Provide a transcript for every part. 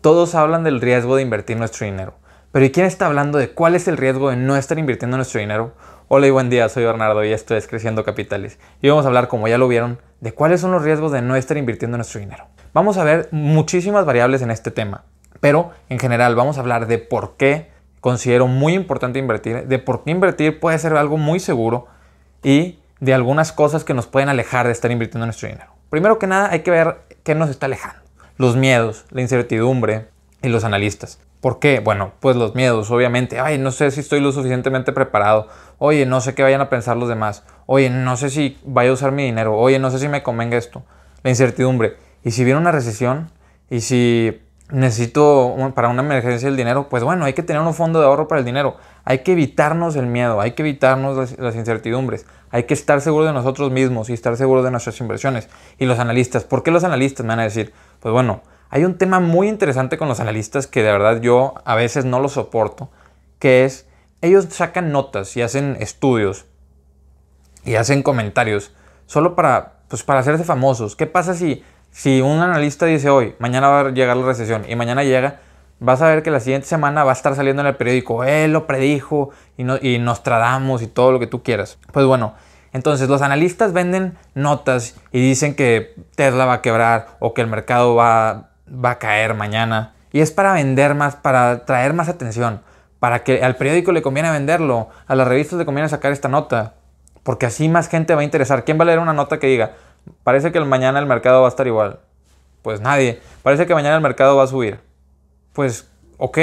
Todos hablan del riesgo de invertir nuestro dinero, pero ¿y quién está hablando de cuál es el riesgo de no estar invirtiendo nuestro dinero? Hola y buen día, soy Bernardo y esto es Creciendo Capitales. Y vamos a hablar, como ya lo vieron, de cuáles son los riesgos de no estar invirtiendo nuestro dinero. Vamos a ver muchísimas variables en este tema, pero en general vamos a hablar de por qué considero muy importante invertir, de por qué invertir puede ser algo muy seguro y de algunas cosas que nos pueden alejar de estar invirtiendo nuestro dinero. Primero que nada, hay que ver qué nos está alejando los miedos, la incertidumbre y los analistas. ¿Por qué? Bueno, pues los miedos, obviamente. Ay, no sé si estoy lo suficientemente preparado. Oye, no sé qué vayan a pensar los demás. Oye, no sé si vaya a usar mi dinero. Oye, no sé si me convenga esto. La incertidumbre. ¿Y si viene una recesión? ¿Y si necesito para una emergencia el dinero, pues bueno, hay que tener un fondo de ahorro para el dinero. Hay que evitarnos el miedo, hay que evitarnos las, incertidumbres, hay que estar seguros de nosotros mismos y estar seguros de nuestras inversiones. Y los analistas, ¿por qué los analistas me van a decir? pues bueno, hay un tema muy interesante con los analistas que de verdad yo a veces no lo soporto, que es, ellos sacan notas y hacen estudios y hacen comentarios solo para, pues, para hacerse famosos. ¿Qué pasa si, si un analista dice hoy, mañana va a llegar la recesión y mañana llega? Vas a ver que la siguiente semana va a estar saliendo en el periódico, él eh, lo predijo y, nos y y todo lo que tú quieras. Pues bueno, entonces los analistas venden notas y dicen que Tesla va a quebrar o que el mercado va, a caer mañana. Y es para vender más, para traer más atención, para que al periódico le conviene venderlo, a las revistas le conviene sacar esta nota, porque así más gente va a interesar. ¿Quién va a leer una nota que diga, parece que mañana el mercado va a estar igual? Pues nadie. Parece que mañana el mercado va a subir. Pues, ok.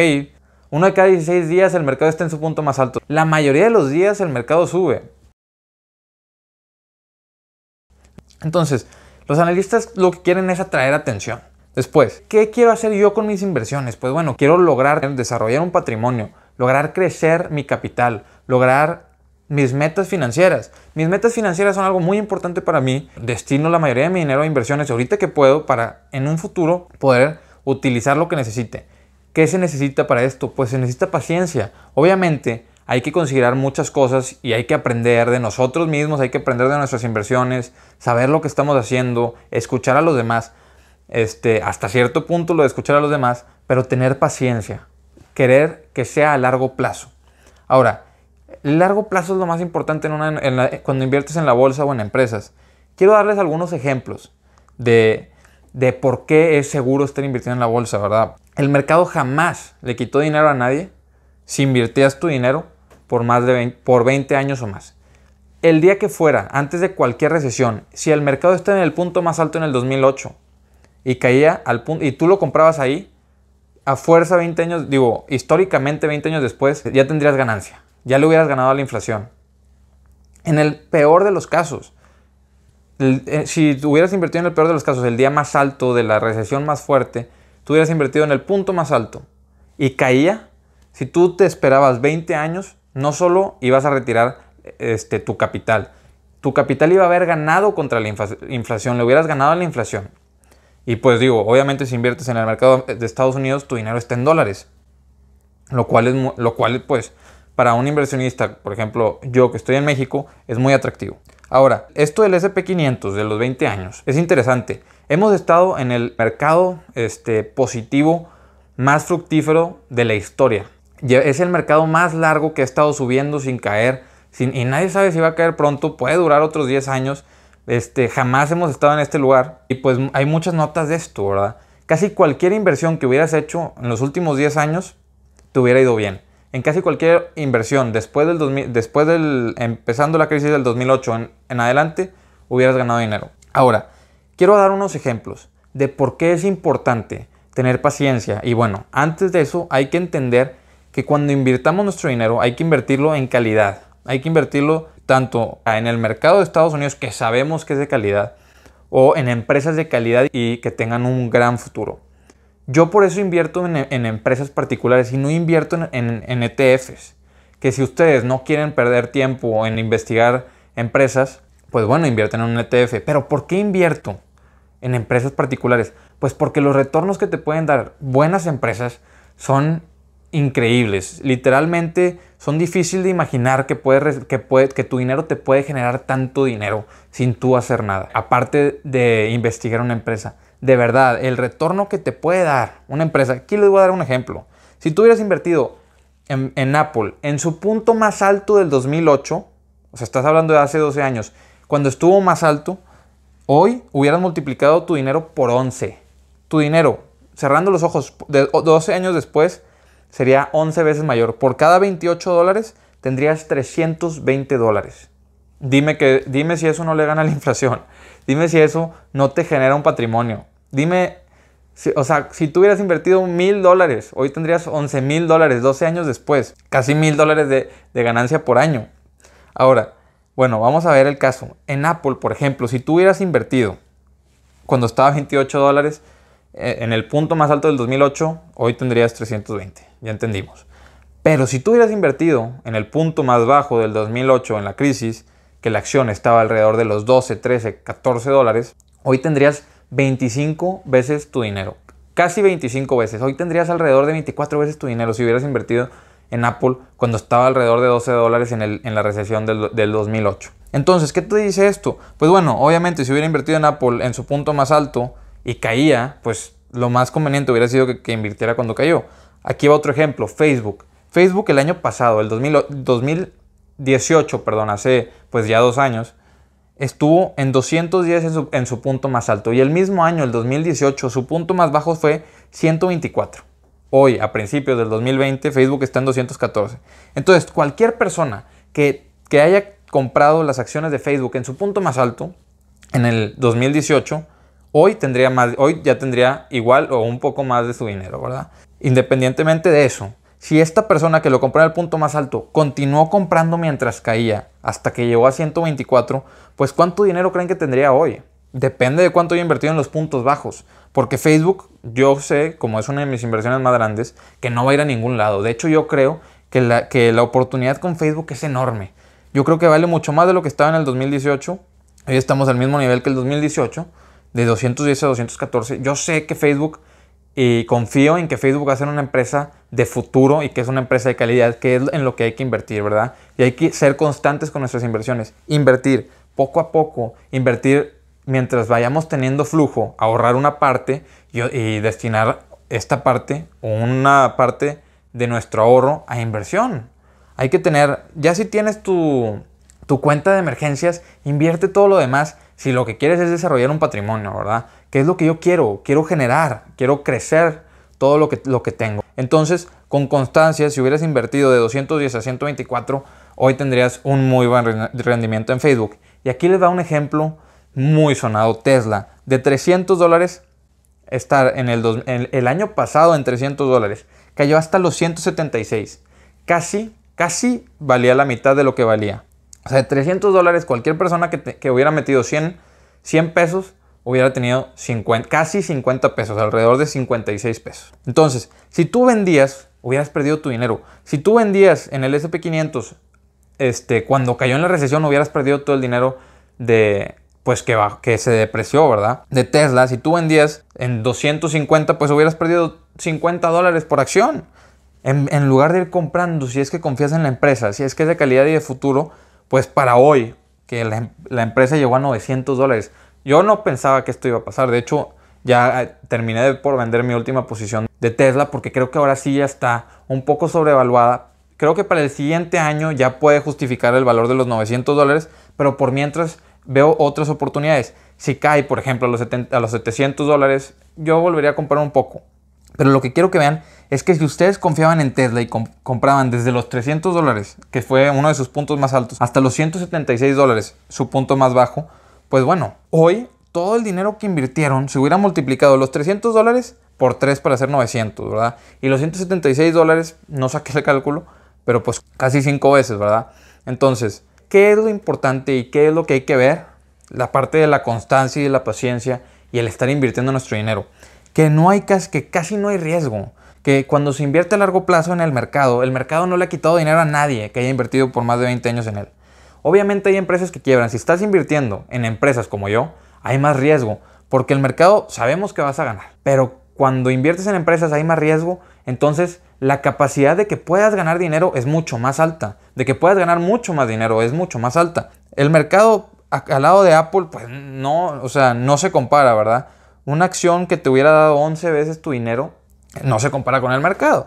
Uno de cada 16 días el mercado está en su punto más alto. La mayoría de los días el mercado sube. Entonces, los analistas lo que quieren es atraer atención. Después, ¿qué quiero hacer yo con mis inversiones? Pues bueno, quiero lograr desarrollar un patrimonio, lograr crecer mi capital, lograr mis metas financieras. Mis metas financieras son algo muy importante para mí. Destino la mayoría de mi dinero a inversiones ahorita que puedo para en un futuro poder utilizar lo que necesite. ¿Qué se necesita para esto? Pues se necesita paciencia. Obviamente, hay que considerar muchas cosas y hay que aprender de nosotros mismos, hay que aprender de nuestras inversiones, saber lo que estamos haciendo, escuchar a los demás. Este, hasta cierto punto lo de escuchar a los demás, pero tener paciencia, querer que sea a largo plazo. Ahora, largo plazo es lo más importante cuando inviertes en la bolsa o en empresas. Quiero darles algunos ejemplos de, de por qué es seguro estar invirtiendo en la bolsa, ¿verdad? El mercado jamás le quitó dinero a nadie. Si invirtías tu dinero, por, más de 20, por 20 años o más. El día que fuera, antes de cualquier recesión, si el mercado está en el punto más alto en el 2008 y caía al punto, y tú lo comprabas ahí, a fuerza 20 años, digo, históricamente 20 años después, ya tendrías ganancia, ya le hubieras ganado a la inflación. En el peor de los casos, eh, si hubieras invertido en el peor de los casos, el día más alto de la recesión más fuerte, tú hubieras invertido en el punto más alto y caía, si tú te esperabas 20 años, no solo ibas a retirar este, tu capital, tu capital iba a haber ganado contra la inflación, le hubieras ganado a la inflación. Y pues digo, obviamente si inviertes en el mercado de Estados Unidos, tu dinero está en dólares. Lo cual, es, lo cual pues, para un inversionista, por ejemplo, yo que estoy en México, es muy atractivo. Ahora, esto del SP500 de los 20 años es interesante. Hemos estado en el mercado este, positivo más fructífero de la historia es el mercado más largo que ha estado subiendo sin caer. y nadie sabe si va a caer pronto. Puede durar otros 10 años. Este, jamás hemos estado en este lugar. Y pues hay muchas notas de esto, ¿verdad? Casi cualquier inversión que hubieras hecho en los últimos 10 años te hubiera ido bien. En casi cualquier inversión, después del, después del empezando la crisis del 2008 en adelante, hubieras ganado dinero. Ahora, quiero dar unos ejemplos de por qué es importante tener paciencia. Y bueno, antes de eso hay que entender que cuando invirtamos nuestro dinero hay que invertirlo en calidad. Hay que invertirlo tanto en el mercado de Estados Unidos, que sabemos que es de calidad, o en empresas de calidad y que tengan un gran futuro. Yo por eso invierto en, empresas particulares y no invierto en, ETFs. E que si ustedes no quieren perder tiempo en investigar empresas, pues bueno, invierten en un ETF. Pero ¿por qué invierto en empresas particulares? Pues porque los retornos que te pueden dar buenas empresas son increíbles. Literalmente son difíciles de imaginar que, puede, que, puede, que tu dinero te puede generar tanto dinero sin tú hacer nada. Aparte de investigar una empresa. De verdad, el retorno que te puede dar una empresa. Aquí les voy a dar un ejemplo. Si tú hubieras invertido en, Apple en su punto más alto del 2008, o sea, estás hablando de hace 12 años, cuando estuvo más alto, hoy hubieras multiplicado tu dinero por 11. Tu dinero, cerrando los ojos, de 12 años después, sería 11 veces mayor. Por cada 28 dólares tendrías 320 dólares. Dime, que, dime si eso no le gana la inflación. Dime si eso no te genera un patrimonio. Dime, o sea, si tú hubieras invertido mil dólares, hoy tendrías 11 mil dólares 12 años después. Casi mil dólares de, ganancia por año. Ahora, bueno, vamos a ver el caso. En Apple, por ejemplo, si tú hubieras invertido cuando estaba 28 dólares, eh, en el punto más alto del 2008, hoy tendrías 320, ya entendimos. Pero si tú hubieras invertido en el punto más bajo del 2008 en la crisis, que la acción estaba alrededor de los 12, 13, 14 dólares, hoy tendrías 25 veces tu dinero. Casi 25 veces. Hoy tendrías alrededor de 24 veces tu dinero si hubieras invertido en Apple cuando estaba alrededor de 12 dólares en, en la recesión del, del 2008. Entonces, ¿qué te dice esto? Pues bueno, obviamente si hubiera invertido en Apple en su punto más alto, y caía, pues lo más conveniente hubiera sido que, invirtiera cuando cayó. Aquí va otro ejemplo, Facebook. Facebook el año pasado, el 2018, perdón, hace pues ya dos años, estuvo en 210 en su, en su, punto más alto. Y el mismo año, el 2018, su punto más bajo fue 124. Hoy, a principios del 2020, Facebook está en 214. Entonces, cualquier persona que, que haya comprado las acciones de Facebook en su punto más alto, en el 2018, hoy, tendría más, hoy ya tendría igual o un poco más de su dinero, ¿verdad? Independientemente de eso, si esta persona que lo compró en el punto más alto continuó comprando mientras caía hasta que llegó a 124, pues ¿cuánto dinero creen que tendría hoy? Depende de cuánto haya invertido en los puntos bajos. Porque Facebook, yo sé, como es una de mis inversiones más grandes, que no va a ir a ningún lado. De hecho, yo creo que la, que la oportunidad con Facebook es enorme. Yo creo que vale mucho más de lo que estaba en el 2018. Hoy estamos al mismo nivel que el 2018 de 210 a 214. Yo sé que Facebook, y confío en que Facebook va a ser una empresa de futuro y que es una empresa de calidad, que es en lo que hay que invertir, ¿verdad? Y hay que ser constantes con nuestras inversiones. Invertir poco a poco, invertir mientras vayamos teniendo flujo, ahorrar una parte y, destinar esta parte o una parte de nuestro ahorro a inversión. Hay que tener, ya si tienes tu tu cuenta de emergencias, invierte todo lo demás si lo que quieres es desarrollar un patrimonio, ¿verdad? ¿Qué es lo que yo quiero? Quiero generar, quiero crecer todo lo que, lo que tengo. Entonces, con constancia, si hubieras invertido de 210 a 124, hoy tendrías un muy buen rendimiento en Facebook. Y aquí les da un ejemplo muy sonado, Tesla. De 300 dólares, estar en el, el año pasado en 300 dólares, cayó hasta los 176. Casi, casi valía la mitad de lo que valía. O sea, de 300 dólares, cualquier persona que, hubiera metido 100, 100 pesos, hubiera tenido 50, casi 50 pesos, alrededor de 56 pesos. Entonces, si tú vendías, hubieras perdido tu dinero. Si tú vendías en el SP500, este, cuando cayó en la recesión, hubieras perdido todo el dinero de, pues que, que se depreció, ¿verdad? De Tesla, si tú vendías en 250, pues hubieras perdido 50 dólares por acción. En, en lugar de ir comprando, si es que confías en la empresa, si es que es de calidad y de futuro, pues para hoy, que la, empresa llegó a 900 dólares. Yo no pensaba que esto iba a pasar. De hecho, ya eh, terminé por vender mi última posición de Tesla porque creo que ahora sí ya está un poco sobrevaluada. Creo que para el siguiente año ya puede justificar el valor de los 900 dólares, pero por mientras veo otras oportunidades. Si cae, por ejemplo, los, a los 700 dólares, yo volvería a comprar un poco. Pero lo que quiero que vean es que si ustedes confiaban en Tesla y compraban desde los 300 dólares, que fue uno de sus puntos más altos, hasta los 176 dólares, su punto más bajo, pues bueno, hoy todo el dinero que invirtieron se hubiera multiplicado los 300 dólares por 3 para hacer 900, ¿verdad? Y los 176 dólares, no saqué el cálculo, pero pues casi 5 veces, ¿verdad? Entonces, ¿qué es lo importante y qué es lo que hay que ver? La parte de la constancia y de la paciencia y el estar invirtiendo nuestro dinero que, no hay, que casi no hay riesgo, que cuando se invierte a largo plazo en el mercado, el mercado no le ha quitado dinero a nadie que haya invertido por más de 20 años en él. Obviamente hay empresas que quiebran. Si estás invirtiendo en empresas como yo, hay más riesgo, porque el mercado sabemos que vas a ganar. Pero cuando inviertes en empresas hay más riesgo, entonces la capacidad de que puedas ganar dinero es mucho más alta, de que puedas ganar mucho más dinero es mucho más alta. El mercado al lado de Apple, pues no, o sea, no se compara, ¿verdad? Una acción que te hubiera dado 11 veces tu dinero no se compara con el mercado.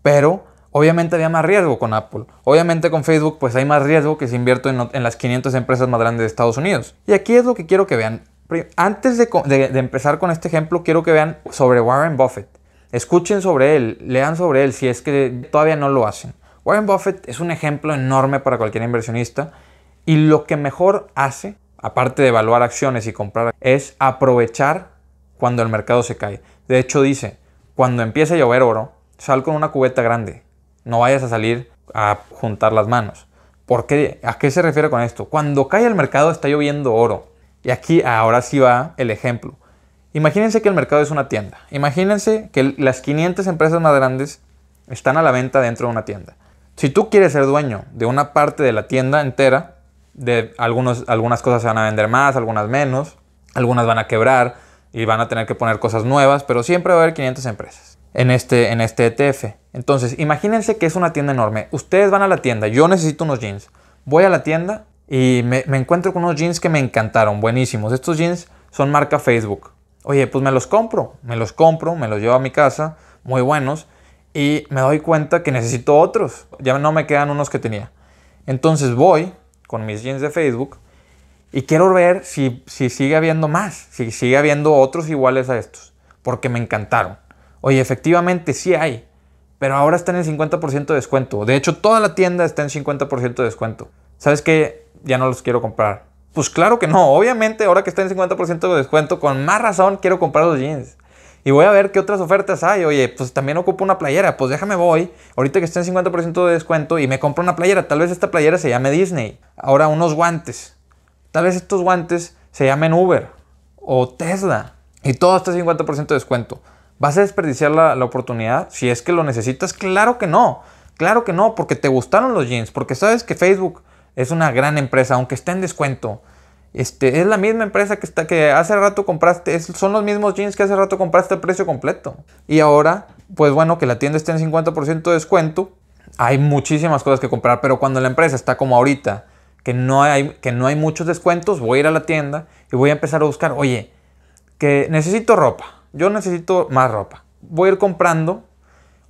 Pero obviamente había más riesgo con Apple. Obviamente con Facebook pues hay más riesgo que si invierto en, las 500 empresas más grandes de Estados Unidos. Y aquí es lo que quiero que vean. Antes de, de empezar con este ejemplo, quiero que vean sobre Warren Buffett. Escuchen sobre él, lean sobre él si es que todavía no lo hacen. Warren Buffett es un ejemplo enorme para cualquier inversionista y lo que mejor hace, aparte de evaluar acciones y comprar, es aprovechar cuando el mercado se cae. De hecho dice, cuando empiece a llover oro, sal con una cubeta grande. No vayas a salir a juntar las manos. ¿Por qué? ¿A qué se refiere con esto? Cuando cae el mercado está lloviendo oro. Y aquí ahora sí va el ejemplo. Imagínense que el mercado es una tienda. Imagínense que las 500 empresas más grandes están a la venta dentro de una tienda. Si tú quieres ser dueño de una parte de la tienda entera, de algunos, algunas cosas se van a vender más, algunas menos, algunas van a quebrar, y van a tener que poner cosas nuevas, pero siempre va a haber 500 empresas en este, en este ETF. Entonces, imagínense que es una tienda enorme. Ustedes van a la tienda, yo necesito unos jeans. Voy a la tienda y me, me encuentro con unos jeans que me encantaron, buenísimos. Estos jeans son marca Facebook. Oye, pues me los compro, me los compro, me los llevo a mi casa, muy buenos, y me doy cuenta que necesito otros. Ya no me quedan unos que tenía. Entonces voy con mis jeans de Facebook y quiero ver si, si sigue habiendo más, si sigue habiendo otros iguales a estos, porque me encantaron. Oye, efectivamente sí hay, pero ahora está en el 50% de descuento. De hecho, toda la tienda está en 50% de descuento. ¿Sabes qué? Ya no los quiero comprar. Pues claro que no, obviamente ahora que está en 50% de descuento, con más razón quiero comprar los jeans. Y voy a ver qué otras ofertas hay. Oye, pues también ocupo una playera. Pues déjame voy. Ahorita que está en 50% de descuento y me compro una playera. Tal vez esta playera se llame Disney. Ahora unos guantes. Tal vez estos guantes se llamen Uber o Tesla y todo está 50% de descuento. ¿Vas a desperdiciar la, oportunidad si es que lo necesitas? Claro que no. Claro que no, porque te gustaron los jeans, porque sabes que Facebook es una gran empresa, aunque esté en descuento. Este, es la misma empresa que, está, que hace rato compraste, son los mismos jeans que hace rato compraste a precio completo. Y ahora, pues bueno, que la tienda esté en 50% de descuento, hay muchísimas cosas que comprar, pero cuando la empresa está como ahorita, que no hay, que no hay muchos descuentos, voy a ir a la tienda y voy a empezar a buscar, oye, que necesito ropa, yo necesito más ropa, voy a ir comprando,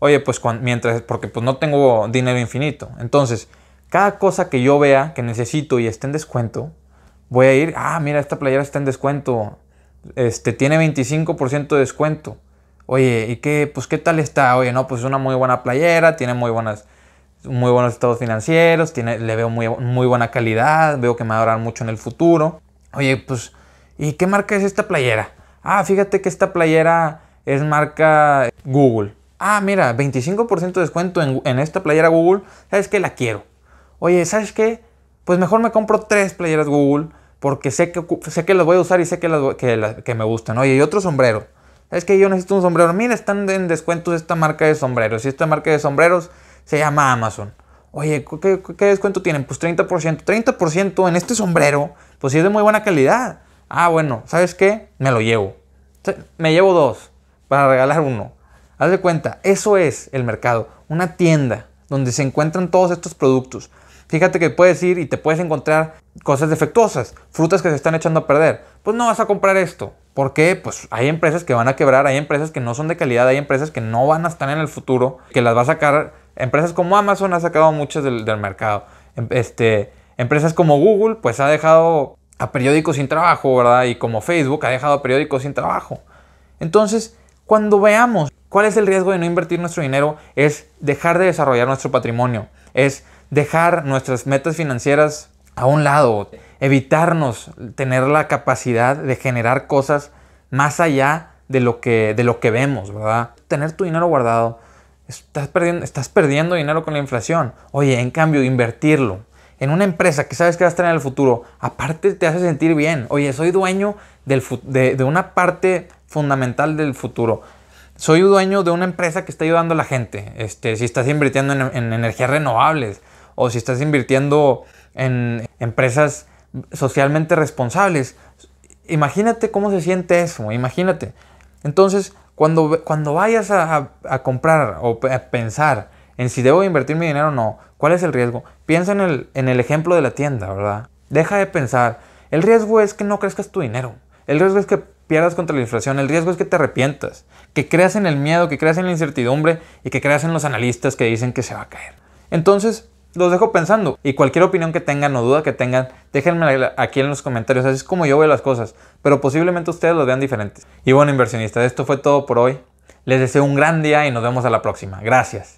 oye, pues mientras, porque pues no tengo dinero infinito, entonces, cada cosa que yo vea que necesito y esté en descuento, voy a ir, ah, mira, esta playera está en descuento, este, tiene 25% de descuento. Oye, ¿y qué, pues qué tal está? Oye, no, pues es una muy buena playera, tiene muy buenas muy buenos estados financieros, tiene, le veo muy, muy buena calidad, veo que me va a durar mucho en el futuro. Oye, pues, ¿y qué marca es esta playera? Ah, fíjate que esta playera es marca Google. Ah, mira, 25% de descuento en, esta playera Google. ¿Sabes qué? La quiero. Oye, ¿sabes qué? Pues mejor me compro tres playeras Google porque sé que, sé que las voy a usar y sé que, me gustan. Oye, y otro sombrero. ¿Sabes qué? Yo necesito un sombrero. Mira, están en descuentos esta marca de sombreros. Y esta marca de sombreros se llama Amazon. Oye, ¿qué, descuento tienen? Pues 30%. 30% en este sombrero, pues sí es de muy buena calidad. Ah, bueno, ¿sabes qué? Me lo llevo. Me llevo dos para regalar uno. Haz de cuenta, eso es el mercado, una tienda donde se encuentran todos estos productos. Fíjate que puedes ir y te puedes encontrar cosas defectuosas, frutas que se están echando a perder. Pues no vas a comprar esto. ¿Por qué? Pues hay empresas que van a quebrar, hay empresas que no son de calidad, hay empresas que no van a estar en el futuro, que las va a sacar Empresas como Amazon ha sacado muchas del, mercado. Em, este, empresas como Google, pues ha dejado a periódicos sin trabajo, ¿verdad? Y como Facebook ha dejado a periódicos sin trabajo. Entonces, cuando veamos cuál es el riesgo de no invertir nuestro dinero, es dejar de desarrollar nuestro patrimonio, es dejar nuestras metas financieras a un lado, evitarnos tener la capacidad de generar cosas más allá de lo que, de lo que vemos, ¿verdad? Tener tu dinero guardado, Estás perdiendo, estás perdiendo dinero con la inflación. Oye, en cambio, invertirlo en una empresa que sabes que vas a tener en el futuro, aparte te hace sentir bien. Oye, soy dueño de, una parte fundamental del futuro soy dueño de una empresa que está ayudando a la gente. Este, si estás invirtiendo en, en energías renovables o si estás invirtiendo en empresas socialmente responsables, imagínate cómo se siente eso, imagínate. Entonces, cuando, vayas a, comprar o a pensar en si debo invertir mi dinero o no, ¿cuál es el riesgo? Piensa en el, en el ejemplo de la tienda, ¿verdad? Deja de pensar. El riesgo es que no crezcas tu dinero. El riesgo es que pierdas contra la inflación. El riesgo es que te arrepientas, que creas en el miedo, que creas en la incertidumbre y que creas en los analistas que dicen que se va a caer. Entonces, los dejo pensando. Y cualquier opinión que tengan o duda que tengan, déjenme aquí en los comentarios. Así es como yo veo las cosas. Pero posiblemente ustedes lo vean diferentes. Y bueno, inversionistas, esto fue todo por hoy. Les deseo un gran día y nos vemos a la próxima. Gracias.